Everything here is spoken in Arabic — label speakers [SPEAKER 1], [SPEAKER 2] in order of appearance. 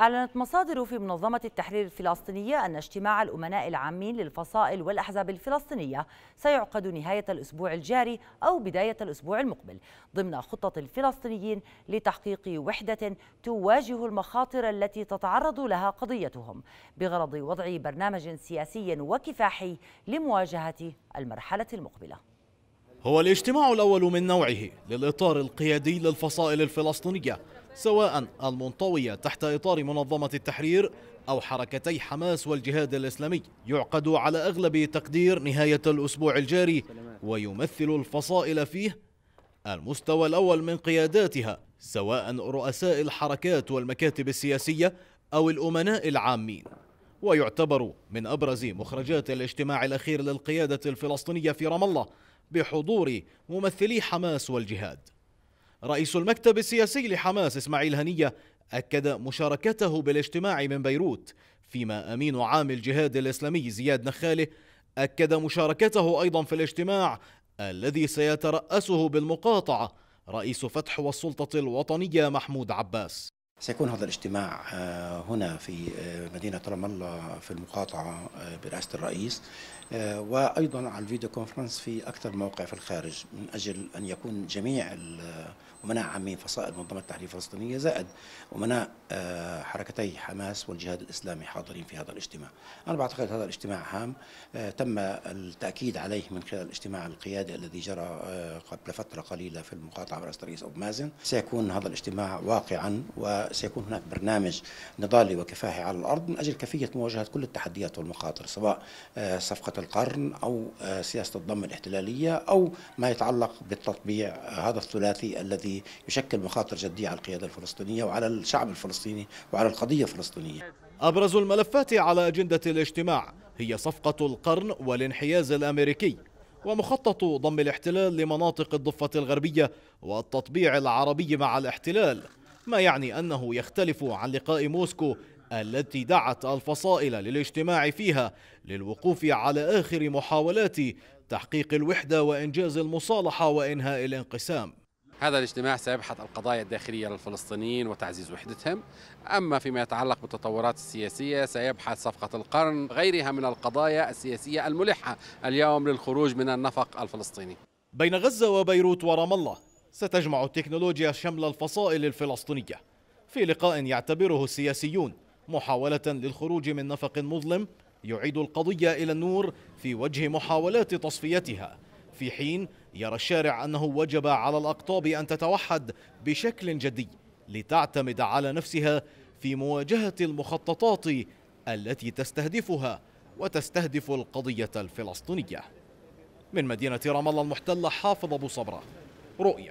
[SPEAKER 1] أعلنت مصادر في منظمة التحرير الفلسطينية أن اجتماع الأمناء العامين للفصائل والأحزاب الفلسطينية سيعقد نهاية الأسبوع الجاري أو بداية الأسبوع المقبل ضمن خطة الفلسطينيين لتحقيق وحدة تواجه المخاطر التي تتعرض لها قضيتهم بغرض وضع برنامج سياسي وكفاحي لمواجهة المرحلة المقبلة
[SPEAKER 2] هو الاجتماع الأول من نوعه للإطار القيادي للفصائل الفلسطينية سواء المنطوية تحت إطار منظمة التحرير أو حركتي حماس والجهاد الإسلامي يعقد على أغلب تقدير نهاية الأسبوع الجاري ويمثل الفصائل فيه المستوى الأول من قياداتها سواء رؤساء الحركات والمكاتب السياسية أو الأمناء العامين ويعتبر من أبرز مخرجات الاجتماع الأخير للقيادة الفلسطينية في رام الله بحضور ممثلي حماس والجهاد رئيس المكتب السياسي لحماس إسماعيل هنية أكد مشاركته بالاجتماع من بيروت فيما أمين عام الجهاد الإسلامي زياد نخاله أكد مشاركته أيضا في الاجتماع الذي سيترأسه بالمقاطعة رئيس فتح والسلطة الوطنية محمود عباس
[SPEAKER 3] سيكون هذا الاجتماع آه، هنا في آه، مدينة رام الله في المقاطعة آه، برئاسة الرئيس وأيضا على الفيديو كونفرنس في أكثر موقع في الخارج من أجل أن يكون جميع أمناء عامين فصائل منظمة التحرير الفلسطينية زائد أمناء حركتي حماس والجهاد الإسلامي حاضرين في هذا الاجتماع أنا بعتقد هذا الاجتماع هام تم التأكيد عليه من خلال الاجتماع القيادي الذي جرى قبل فترة قليلة في المقاطعة برئاسة الرئيس أبو مازن سيكون هذا الاجتماع واقعا و سيكون هناك برنامج نضالي وكفاحي على الأرض من أجل كيفية مواجهة كل التحديات والمخاطر سواء آه، صفقة القرن أو آه، سياسة الضم الاحتلالية أو ما يتعلق بالتطبيع آه، هذا الثلاثي الذي يشكل مخاطر جدية على القيادة الفلسطينية وعلى الشعب الفلسطيني وعلى القضية الفلسطينية
[SPEAKER 2] أبرز الملفات على أجندة الاجتماع هي صفقة القرن والانحياز الأمريكي ومخطط ضم الاحتلال لمناطق الضفة الغربية والتطبيع العربي مع الاحتلال ما يعني أنه يختلف عن لقاء موسكو التي دعت الفصائل للاجتماع فيها للوقوف على آخر محاولات تحقيق الوحدة وإنجاز المصالحة وإنهاء الانقسام هذا الاجتماع سيبحث القضايا الداخلية للفلسطينيين وتعزيز وحدتهم أما فيما يتعلق بالتطورات السياسية سيبحث صفقة القرن غيرها من القضايا السياسية الملحة اليوم للخروج من النفق الفلسطيني بين غزة وبيروت ورام الله ستجمع التكنولوجيا شمل الفصائل الفلسطينية في لقاء يعتبره السياسيون محاولة للخروج من نفق مظلم يعيد القضية إلى النور في وجه محاولات تصفيتها في حين يرى الشارع أنه وجب على الأقطاب أن تتوحد بشكل جدي لتعتمد على نفسها في مواجهة المخططات التي تستهدفها وتستهدف القضية الفلسطينية من مدينة رام الله المحتلة حافظ أبو صبره رؤيا